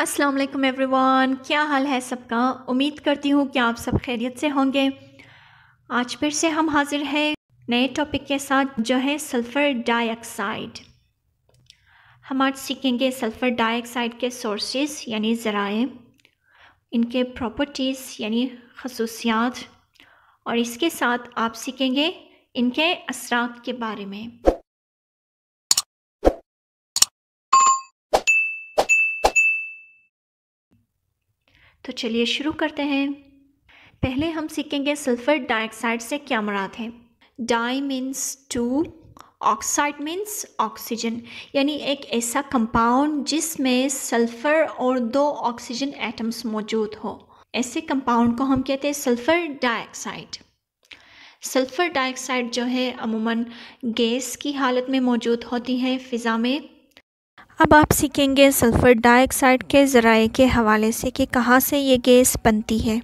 अस्सलाम वालेकुम एवरीवन क्या हाल है सबका उम्मीद करती हूँ कि आप सब खैरियत से होंगे आज फिर से हम हाजिर हैं नए टॉपिक के साथ जो है सल्फ़र डाइऑक्साइड हम आज सीखेंगे सल्फ़र डाइऑक्साइड के सोर्सेस यानी ज़राए इनके प्रॉपर्टीज़ यानी खसूसियात और इसके साथ आप सीखेंगे इनके असरात के बारे में तो चलिए शुरू करते हैं पहले हम सीखेंगे सल्फ़र डाइऑक्साइड से क्या मराद है di means two oxide means oxygen यानी एक ऐसा कंपाउंड जिसमें सल्फ़र और दो ऑक्सीजन एटम्स मौजूद हो ऐसे कंपाउंड को हम कहते हैं सल्फ़र डाइऑक्साइड सल्फ़र डाइऑक्साइड जो है अमूमन गैस की हालत में मौजूद होती है फ़िज़ा में अब आप सीखेंगे सल्फ़र डाइऑक्साइड के ज़राए के हवाले से कि कहाँ से ये गैस बनती है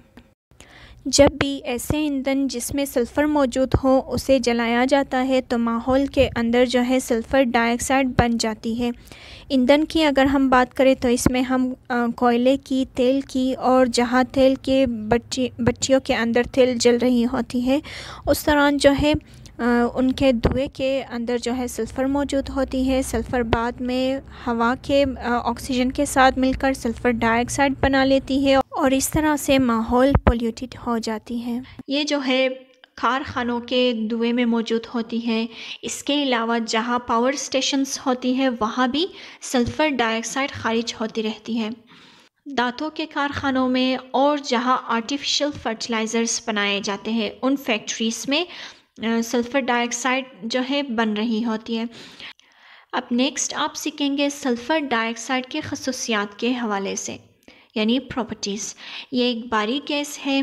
जब भी ऐसे ईंधन जिसमें सल्फ़र मौजूद हो उसे जलाया जाता है तो माहौल के अंदर जो है सल्फ़र डाइऑक्साइड बन जाती है ईंधन की अगर हम बात करें तो इसमें हम कोयले की तेल की और जहाँ तेल के बच्ची बच्चियों के अंदर तेल जल रही होती है उस दौरान जो है उनके धुएँ के अंदर जो है सल्फ़र मौजूद होती है सल्फ़र बाद में हवा के ऑक्सीजन के साथ मिलकर सल्फ़र डाइऑक्साइड बना लेती है और इस तरह से माहौल पोल्यूटेड हो जाती है ये जो है कारखानों के धुएँ में मौजूद होती है इसके अलावा जहाँ पावर स्टेशंस होती हैं वहाँ भी सल्फ़र डाइऑक्साइड खारिज होती रहती है दांतों के कारखानों में और जहाँ आर्टिफिशियल फर्टिलाइज़र्स बनाए जाते हैं उन फैक्ट्रीज़ में सल्फ़र डाइऑक्साइड जो है बन रही होती है अब नेक्स्ट आप सीखेंगे सल्फ़र डाइऑक्साइड के खसूसियात के हवाले से यानी प्रॉपर्टीज़ ये एक बारी गैस है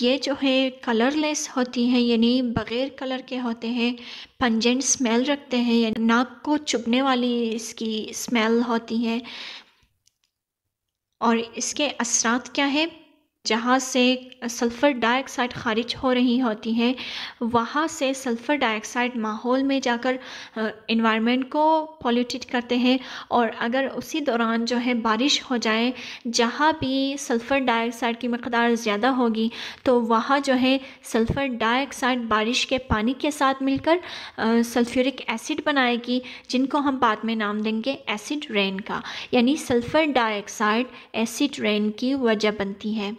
ये जो है कलरलेस होती हैं यानी बग़ैर कलर के होते हैं पंजेंट स्मेल रखते हैं यानी नाक को चुभने वाली इसकी स्मेल होती है और इसके असरात क्या है जहाँ से सल्फ़र डाइऑक्साइड ख़ारिज हो रही होती हैं वहाँ से सल्फ़र डाइऑक्साइड माहौल में जाकर इन्वायरमेंट को पॉल्यूटेड करते हैं और अगर उसी दौरान जो है बारिश हो जाए जहाँ भी सल्फ़र डाइऑक्साइड की मकदार ज़्यादा होगी तो वहाँ जो है सल्फ़र डाइऑक्साइड बारिश के पानी के साथ मिलकर सल्फ्यूरिक एसिड बनाएगी जिनको हम बाद में नाम देंगे एसिड रेन का यानी सल्फ़र डाइऑक्साइड एसिड रेन की वजह बनती है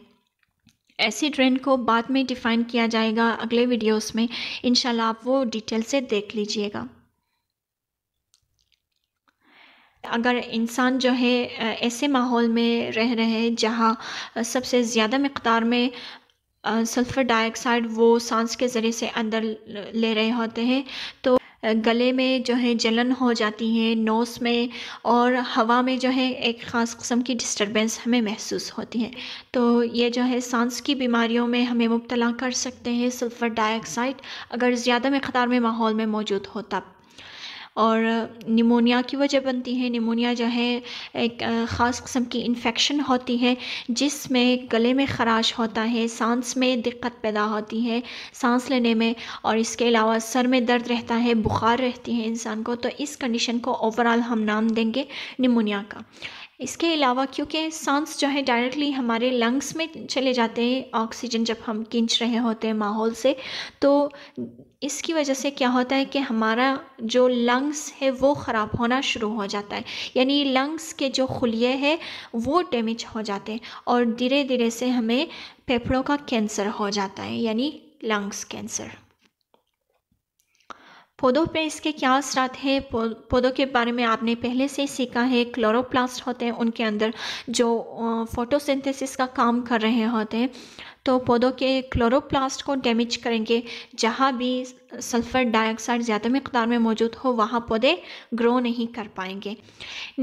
ऐसी ट्रेंड को बाद में डिफ़ाइन किया जाएगा अगले वीडियोस में इनशाला आप वो डिटेल से देख लीजिएगा अगर इंसान जो है ऐसे माहौल में रह रहे हैं जहाँ सबसे ज़्यादा मकदार में सल्फ़र डाइऑक्साइड वो सांस के ज़रिए से अंदर ले रहे होते हैं तो गले में जो है जलन हो जाती है नोस में और हवा में जो है एक ख़ास कस्म की डिस्टर्बेंस हमें महसूस होती है तो ये जो है सांस की बीमारियों में हमें मुबतला कर सकते हैं सल्फ़र डाइऑक्साइड अगर ज़्यादा मकदार में माहौल में मौजूद हो तब और निमोनिया की वजह बनती है निमोनिया जो है एक ख़ास कस्म की इन्फेक्शन होती है जिसमें गले में ख़राश होता है सांस में दिक्कत पैदा होती है सांस लेने में और इसके अलावा सर में दर्द रहता है बुखार रहती है इंसान को तो इस कंडीशन को ओवरऑल हम नाम देंगे निमोनिया का इसके अलावा क्योंकि सांस जो है डायरेक्टली हमारे लंग्स में चले जाते हैं ऑक्सीजन जब हम खींच रहे होते हैं माहौल से तो इसकी वजह से क्या होता है कि हमारा जो लंग्स है वो ख़राब होना शुरू हो जाता है यानी लंग्स के जो खुलिए हैं वो डैमेज हो जाते हैं और धीरे धीरे से हमें फेफड़ों का कैंसर हो जाता है यानी लंग्स कैंसर पौधों पे इसके क्या असरात है पौधों के बारे में आपने पहले से ही सीखा है क्लोरोप्लास्ट होते हैं उनके अंदर जो फोटोसिंथेसिस का काम कर रहे होते हैं तो पौधों के क्लोरोप्लास्ट को डैमेज करेंगे जहाँ भी सल्फ़र डाइऑक्साइड ज़्यादा मकदार में मौजूद हो वहाँ पौधे ग्रो नहीं कर पाएंगे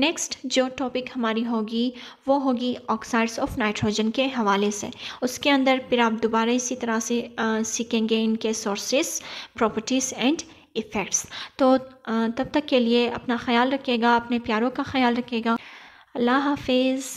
नेक्स्ट जो टॉपिक हमारी होगी वो होगी ऑक्साइड्स ऑफ नाइट्रोजन के हवाले से उसके अंदर फिर आप दोबारा इसी तरह से आ, सीखेंगे इनके सोर्सेस प्रॉपर्टीज़ एंड इफ़ेक्ट्स तो तब तक के लिए अपना ख्याल रखिएगा अपने प्यारों का ख्याल रखिएगा अल्लाह हाफिज़